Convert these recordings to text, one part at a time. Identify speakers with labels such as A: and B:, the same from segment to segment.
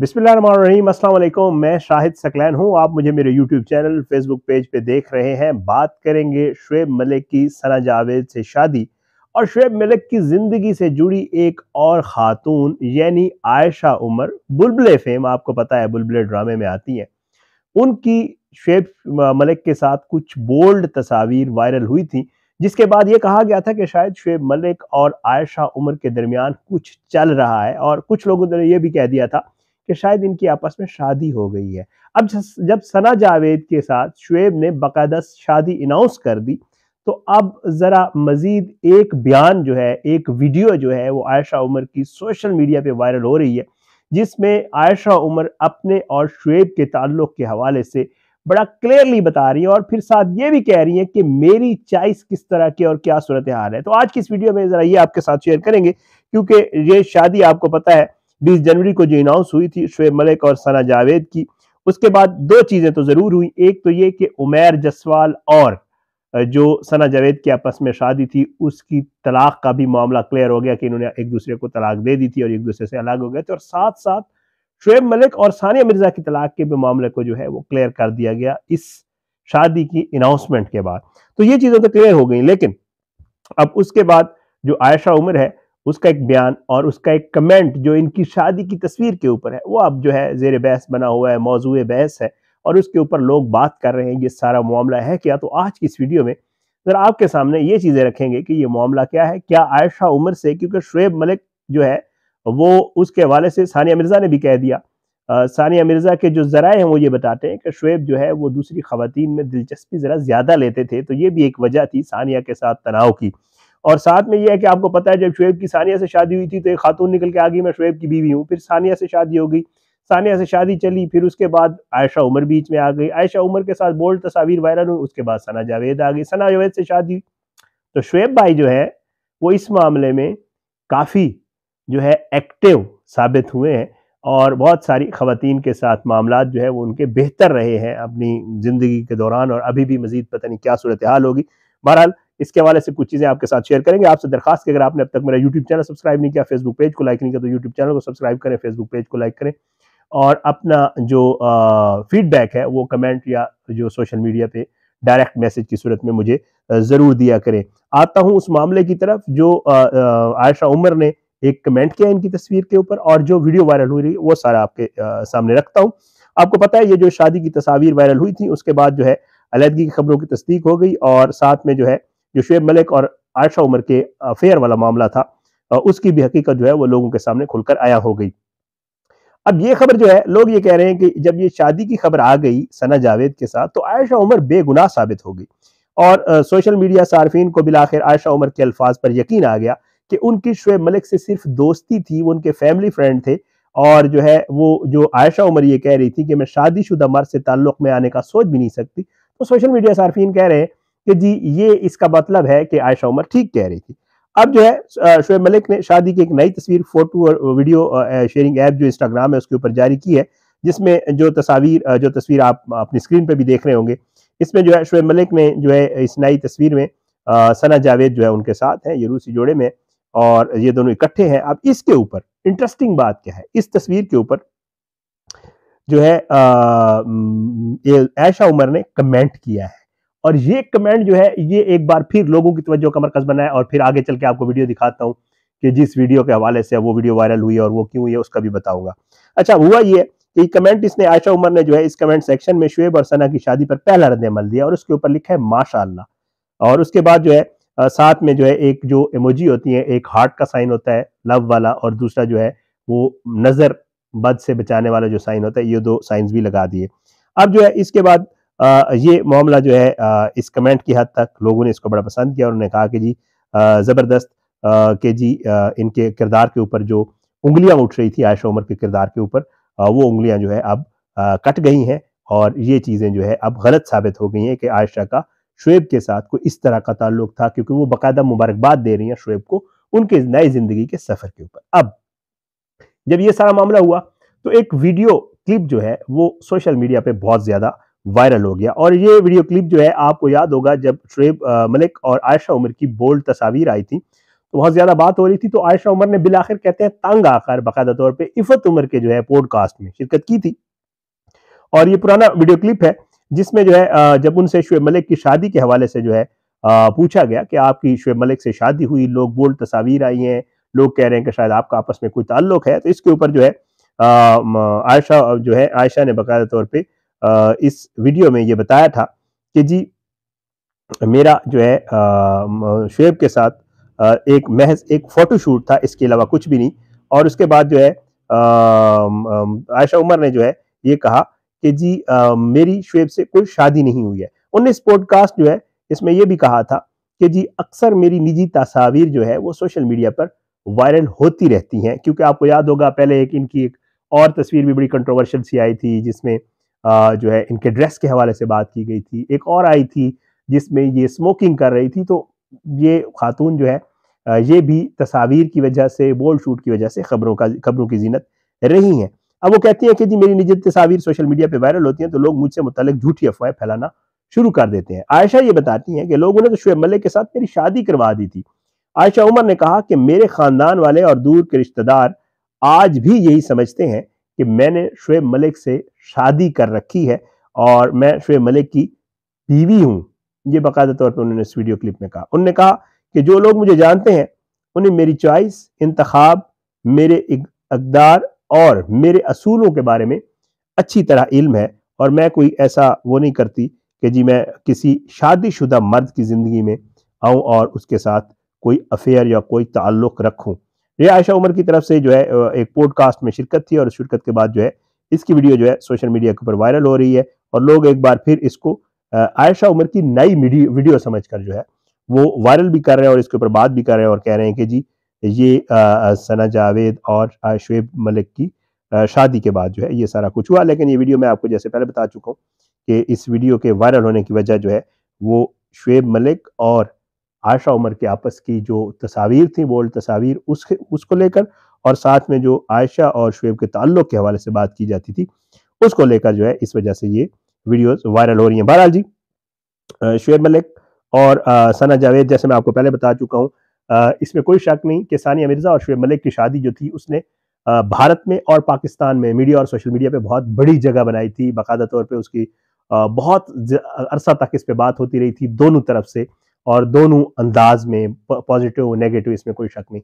A: बिस्मिल्लाम मैं शाहिद सकलैन हूँ आप मुझे मेरे यूट्यूब चैनल फेसबुक पेज पे देख रहे हैं बात करेंगे शुएब मलिक की सना जावेद से शादी और शुएब मलिक की ज़िंदगी से जुड़ी एक और ख़ातून यानी आयशा उमर बुलबले फेम आपको पता है बुलबले ड्रामे में आती हैं उनकी शुएब मलिक के साथ कुछ बोल्ड तस्वीर वायरल हुई थी जिसके बाद ये कहा गया था कि शायद शुएब मलिक और आयशा उमर के दरमियान कुछ चल रहा है और कुछ लोगों ने यह भी कह दिया था कि शायद इनकी आपस में शादी हो गई है अब जब सना जावेद के साथ शुएब ने बाकायदा शादी अनाउंस कर दी तो अब ज़रा मज़ीद एक बयान जो है एक वीडियो जो है वो आयशा उमर की सोशल मीडिया पे वायरल हो रही है जिसमें आयशा उमर अपने और शुएब के ताल्लुक के हवाले से बड़ा क्लियरली बता रही है और फिर साथ ये भी कह रही है कि मेरी चॉइस किस तरह की और क्या सूरत हाल है तो आज की इस वीडियो में ज़रा ये आपके साथ शेयर करेंगे क्योंकि ये शादी आपको पता है बीस जनवरी को जो अनाउंस हुई थी शुएब मलिक और सना जावेद की उसके बाद दो चीज़ें तो ज़रूर हुई एक तो ये कि उमेर जसवाल और जो सना जावेद की आपस में शादी थी उसकी तलाक का भी मामला क्लियर हो गया कि इन्होंने एक दूसरे को तलाक दे दी थी और एक दूसरे से अलग हो गए थे और साथ साथ शुएब मलिक और सानिया मिर्जा की तलाक के भी मामले को जो है वो क्लियर कर दिया गया इस शादी की अनाउंसमेंट के बाद तो ये चीज़ें तो क्लियर हो गई लेकिन अब उसके बाद जो आयशा उमर है उसका एक बयान और उसका एक कमेंट जो इनकी शादी की तस्वीर के ऊपर है वो अब जो है जेर बहस बना हुआ है मौजू बहस है और उसके ऊपर लोग बात कर रहे हैं ये सारा मामला है क्या तो आज की इस वीडियो में ज़रा आपके सामने ये चीज़ें रखेंगे कि ये मामला क्या है क्या आयशा उमर से क्योंकि शुएब मलिक जो है वो उसके हवाले से सानिया मिर्ज़ा ने भी कह दिया आ, सानिया मिर्ज़ा के जो ज़रा हैं वो ये बताते हैं कि शुएब जो है वो दूसरी खातन में दिलचस्पी ज़रा ज़्यादा लेते थे तो ये भी एक वजह थी सानिया के साथ तनाव की और साथ में ये है कि आपको पता है जब शुएब की सानिया से शादी हुई थी तो एक खातून निकल के आ गई मैं शुएब की बीवी हूँ फिर सानिया से शादी हो गई सानिया से शादी चली फिर उसके बाद आयशा उमर बीच में आ गई आयशा उमर के साथ बोल्ड तस्वीर वायरल हुई उसके बाद सना जावेद आ गई सना जावेद से शादी तो शुएब भाई जो है वो इस मामले में काफ़ी जो है एक्टिव साबित हुए हैं और बहुत सारी खातन के साथ मामला जो है वो उनके बेहतर रहे हैं अपनी ज़िंदगी के दौरान और अभी भी मज़ीद पता नहीं क्या सूरत हाल होगी बहरहाल इसके हवाले से कुछ चीज़ें आपके साथ शेयर करेंगे आपसे दरखास्त की अगर आपने अब तक मेरा यूट्यूब चैनल सब्सक्राइब नहीं किया फेसबुक पेज को लाइक नहीं किया तो यूट्यूब चैनल को सब्सक्राइब करें फेसबुक पेज को लाइक करें और अपना जो फीडबैक है वो कमेंट या जो सोशल मीडिया पे डायरेक्ट मैसेज की सूरत में मुझे ज़रूर दिया करें आता हूँ उस मामले की तरफ जो आयशा उमर ने एक कमेंट किया इनकी तस्वीर के ऊपर और जो वीडियो वायरल हुई वो सारा आपके सामने रखता हूँ आपको पता है ये जो शादी की तस्वीर वायरल हुई थी उसके बाद जो है अलहदगी की खबरों की तस्दीक हो गई और साथ में जो है जो शुएब मलिक और आयशा उमर के अफेयर वाला मामला था उसकी भी हकीकत जो है वो लोगों के सामने खुलकर आया हो गई अब ये खबर जो है लोग ये कह रहे हैं कि जब ये शादी की खबर आ गई सना जावेद के साथ तो आयशा उमर बेगुनाह साबित हो गई और आ, सोशल मीडिया सार्फिन को आखिर आयशा उमर के अल्फाज पर यकीन आ गया कि उनकी शुएब मलिक से सिर्फ दोस्ती थी वो उनके फैमिली फ्रेंड थे और जो है वो जो आयशा उमर ये कह रही थी कि मैं शादीशुदा मर्द से ताल्लुक़ में आने का सोच भी नहीं सकती तो सोशल मीडिया सार्फिन कह रहे हैं कि जी ये इसका मतलब है कि आयशा उमर ठीक कह रही थी अब जो है शोएब मलिक ने शादी की एक नई तस्वीर फोटो और वीडियो शेयरिंग ऐप जो इंस्टाग्राम है उसके ऊपर जारी की है जिसमें जो तस्वीर जो तस्वीर आप अपनी स्क्रीन पर भी देख रहे होंगे इसमें जो है शोएब मलिक ने जो है इस नई तस्वीर में सना जावेद जो है उनके साथ हैं ये रूसी जोड़े में और ये दोनों इकट्ठे हैं अब इसके ऊपर इंटरेस्टिंग बात क्या है इस तस्वीर के ऊपर जो है आयशा उमर ने कमेंट किया है और ये कमेंट जो है ये एक बार फिर लोगों की तवज्जो का मरकज बना है और फिर आगे चल के आपको वीडियो दिखाता हूँ कि जिस वीडियो के हवाले से वो वीडियो वायरल हुई और वो क्यों हुई है उसका भी बताऊंगा अच्छा हुआ ये कि कमेंट इसने आयशा उमर ने जो है इस कमेंट सेक्शन में शुएब और सना की शादी पर पहला अमल दिया और उसके ऊपर लिखा है माशा और उसके बाद जो है साथ में जो है एक जो इमोजी होती है एक हार्ट का साइन होता है लव वाला और दूसरा जो है वो नज़र बद से बचाने वाला जो साइन होता है ये दो साइंस भी लगा दिए अब जो है इसके बाद आ, ये मामला जो है आ, इस कमेंट की हद तक लोगों ने इसको बड़ा पसंद किया उन्होंने कहा कि जी ज़बरदस्त के जी आ, इनके किरदार के ऊपर जो उंगलियां उठ रही थी आयशा उमर के किरदार के ऊपर वो उंगलियां जो है अब कट गई हैं और ये चीज़ें जो है अब गलत साबित हो गई हैं कि आयशा का शुएब के साथ कोई इस तरह का ताल्लुक था क्योंकि वो बाकायदा मुबारकबाद दे रही हैं शुएब को उनके नए ज़िंदगी के सफ़र के ऊपर अब जब ये सारा मामला हुआ तो एक वीडियो क्लिप जो है वो सोशल मीडिया पे बहुत ज़्यादा वायरल हो गया और ये वीडियो क्लिप जो है आपको याद होगा जब शुएब मलिक और आयशा उमर की बोल्ड तस्वीर आई थी तो बहुत ज़्यादा बात हो रही थी तो आयशा उमर ने बिल आखिर कहते हैं तंग आकर बाकायदा तौर पर इफ़त उमर के जो है पॉडकास्ट में शिरकत की थी और ये पुराना वीडियो क्लिप है जिसमें जो है जब उनसे शुएब मलिक की शादी के हवाले से जो है पूछा गया कि आपकी शुएब मलिक से शादी हुई लोग बोल्ड तस्वीर आई हैं लोग कह रहे हैं कि शायद आपका आपस में कोई ताल्लुक है तो इसके ऊपर जो है आयशा जो है आयशा ने बाकायदा तौर पर इस वीडियो में ये बताया था कि जी मेरा जो है शुएब के साथ एक महज एक फ़ोटोशूट था इसके अलावा कुछ भी नहीं और उसके बाद जो है आयशा उमर ने जो है ये कहा कि जी आ, मेरी शुएब से कोई शादी नहीं हुई है उनने इस पॉडकास्ट जो है इसमें यह भी कहा था कि जी अक्सर मेरी निजी तस्वीर जो है वो सोशल मीडिया पर वायरल होती रहती हैं क्योंकि आपको याद होगा पहले एक इनकी एक और तस्वीर भी बड़ी कंट्रोवर्शियल सी आई थी जिसमें जो है इनके ड्रेस के हवाले से बात की गई थी एक और आई थी जिसमें ये स्मोकिंग कर रही थी तो ये खातून जो है ये भी तस्वीर की वजह से बोल्ड शूट की वजह से खबरों का खबरों की जीनत रही हैं अब वो कहती हैं कि जी मेरी निजी तस्वीर सोशल मीडिया पर वायरल होती हैं तो लोग मुझसे मुतल झूठी अफवाहें फैलाना शुरू कर देते हैं आयशा ये बताती हैं कि लोगों ने तो शुएब मलिक के साथ मेरी शादी करवा दी थी आयशा उमर ने कहा कि मेरे खानदान वाले और दूर के रिश्तेदार आज भी यही समझते हैं कि मैंने शुएब मलिक से शादी कर रखी है और मैं शुएब मलिक की बीवी हूँ ये बाकायदा तौर पर उन्होंने इस वीडियो क्लिप में कहा उन्होंने कहा कि जो लोग मुझे जानते हैं उन्हें मेरी चॉइस इंतखब मेरे अकदार और मेरे असूलों के बारे में अच्छी तरह इल्म है और मैं कोई ऐसा वो नहीं करती कि जी मैं किसी शादीशुदा मर्द की ज़िंदगी में आऊँ और उसके साथ कोई अफेयर या कोई ताल्लुक़ रखूँ ये आयशा उमर की तरफ से जो है एक पॉडकास्ट में शिरकत थी और शिरकत के बाद जो है इसकी वीडियो जो है सोशल मीडिया के ऊपर वायरल हो रही है और लोग एक बार फिर इसको आयशा उमर की नई वीडियो समझ कर जो है वो वायरल भी कर रहे हैं और इसके ऊपर बात भी कर रहे हैं और कह रहे हैं कि जी ये सना जावेद और शुएब मलिक की शादी के बाद जो है ये सारा कुछ हुआ लेकिन ये वीडियो मैं आपको जैसे पहले बता चुका हूँ कि इस वीडियो के वायरल होने की वजह जो है वो शुएब मलिक और आशा उमर के आपस की जो तस्वीर थी बोल्ड तस्वीर उसके उसको लेकर और साथ में जो आयशा और शुएब के ताल्लुक के हवाले से बात की जाती थी उसको लेकर जो है इस वजह से ये वीडियोस वायरल हो रही हैं बहरहाल जी शुएब मलिक और सना जावेद जैसे मैं आपको पहले बता चुका हूँ इसमें कोई शक नहीं कि सानिया मिर्ज़ा और शुएब मलिक की शादी जो थी उसने भारत में और पाकिस्तान में मीडिया और सोशल मीडिया पर बहुत बड़ी जगह बनाई थी बाकायदा तौर पर उसकी बहुत अरसा तक इस पर बात होती रही थी दोनों तरफ से और दोनों अंदाज में पॉजिटिव नेगेटिव इसमें कोई शक नहीं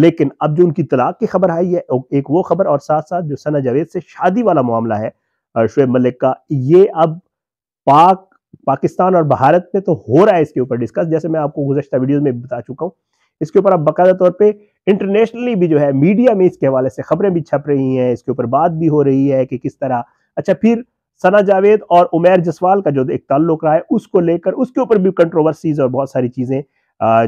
A: लेकिन अब जो उनकी तलाक की खबर आई है एक वो खबर और साथ साथ जो सना जावेद से शादी वाला मामला है शुएब मलिक का ये अब पाक पाकिस्तान और भारत में तो हो रहा है इसके ऊपर डिस्कस जैसे मैं आपको गुजशत वीडियो में बता चुका हूँ इसके ऊपर अब बाकायदा तौर पर इंटरनेशनली भी जो है मीडिया में इसके हवाले से खबरें भी छप रही हैं इसके ऊपर बात भी हो रही है कि किस तरह अच्छा फिर सना जावेद और उमेर जसवाल का जो एक ताल्लुक रहा है उसको लेकर उसके ऊपर भी कंट्रोवर्सीज और बहुत सारी चीज़ें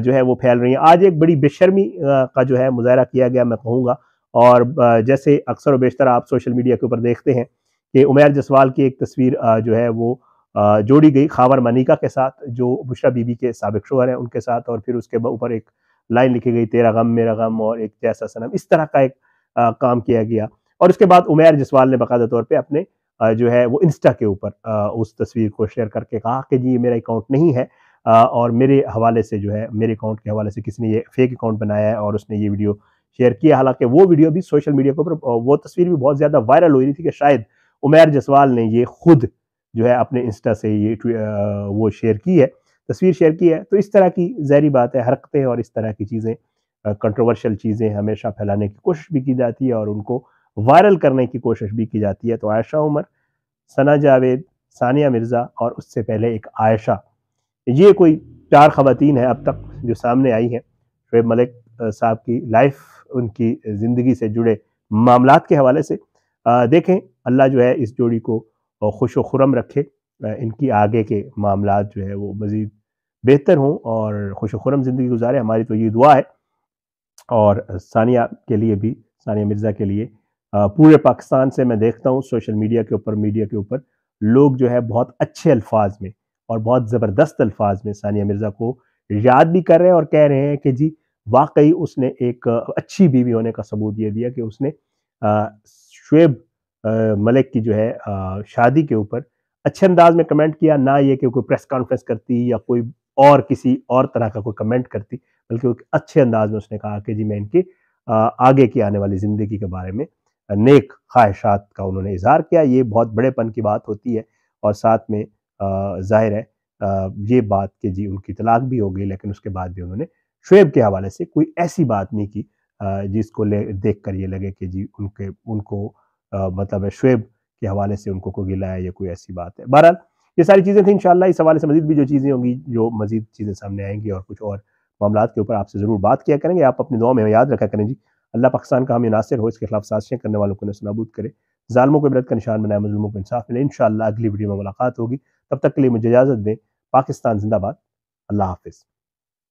A: जो है वो फैल रही हैं आज एक बड़ी बेशर्मी का जो है मुजाहरा किया गया मैं कहूँगा और जैसे अक्सर व बेशतर आप सोशल मीडिया के ऊपर देखते हैं कि उमेर जसवाल की एक तस्वीर जो है वो जोड़ी गई खावर मनिका के साथ जो बुशरा बीबी के सबक शोहर हैं उनके साथ और फिर उसके ऊपर एक लाइन लिखी गई तेरा गम मेरा गम और एक जैसा सनम इस तरह का एक आ, काम किया गया और उसके बाद उमेर जसवाल ने बाकायदा तौर पर अपने जो है वो इंस्टा के ऊपर उस तस्वीर को शेयर करके कहा कि जी ये मेरा अकाउंट नहीं है और मेरे हवाले से जो है मेरे अकाउंट के हवाले से किसी ने ये फेक अकाउंट बनाया है और उसने ये वीडियो शेयर किया हालांकि वो वीडियो भी सोशल मीडिया के ऊपर वो तस्वीर भी बहुत ज़्यादा वायरल हो रही थी कि शायद उमेर जसवाल ने ये खुद जो है अपने इंस्टा से ये वो शेयर की है तस्वीर शेयर की है तो इस तरह की जहरी बात है हरकतें और इस तरह की चीज़ें कंट्रोवर्शियल चीज़ें हमेशा फैलाने की कोशिश भी की जाती है और उनको वायरल करने की कोशिश भी की जाती है तो आयशा उमर सना जावेद सानिया मिर्ज़ा और उससे पहले एक आयशा ये कोई चार खवतिन हैं अब तक जो सामने आई हैं शुब मलिक साहब की लाइफ उनकी ज़िंदगी से जुड़े मामला के हवाले से देखें अल्लाह जो है इस जोड़ी को खुश व खुरम रखे इनकी आगे के मामला जो है वो मज़ीद बेहतर हों और खुश व खुरम ज़िंदगी गुजारे हमारी तो ये दुआ है और सानिया के लिए भी सानिया मिर्ज़ा के लिए पूरे पाकिस्तान से मैं देखता हूँ सोशल मीडिया के ऊपर मीडिया के ऊपर लोग जो है बहुत अच्छे अल्फाज में और बहुत ज़बरदस्त अल्फाज में सानिया मिर्ज़ा को याद भी कर रहे हैं और कह रहे हैं कि जी वाकई उसने एक अच्छी बीवी होने का सबूत ये दिया कि उसने शुएब मलिक की जो है शादी के ऊपर अच्छे अंदाज में कमेंट किया ना ये कि कोई प्रेस कॉन्फ्रेंस करती या कोई और किसी और तरह का कोई कमेंट करती बल्कि अच्छे अंदाज में उसने कहा कि जी मैं इनके आगे की आने वाली ज़िंदगी के बारे में नेक ख्वाहिशात का उन्होंने इजहार किया ये बहुत बड़ेपन की बात होती है और साथ में जाहिर है ये बात कि जी उनकी तलाक भी हो गई लेकिन उसके बाद भी उन्होंने शुएब के हवाले से कोई ऐसी बात नहीं की जिसको ले देख कर ये लगे कि जी उनके उनको मतलब है शुएब के हवाले से उनको कोई गिला है या कोई ऐसी बात है बहरहाल ये सारी चीज़ें थी इन इस हवाले से मजीद भी जो चीज़ें होंगी जो मजीद चीज़ें सामने आएंगी और कुछ और मामला के ऊपर आपसे ज़रूर बात किया करेंगे आप अपनी दुआ में याद रखा करें जी अल्लाह पाकिस्तान का हम नासिर हो इसके खिलाफ साजिशें करने वालों को नसनाबूद करे ालमों को इबरत का निशान बनाए मजलूमों को इंसाफ मिले इन अगली वीडियो में मुलाकात होगी तब तक के लिए मुझे इजाज़त दें पाकिस्तान जिंदाबाद अल्लाह हाफिज़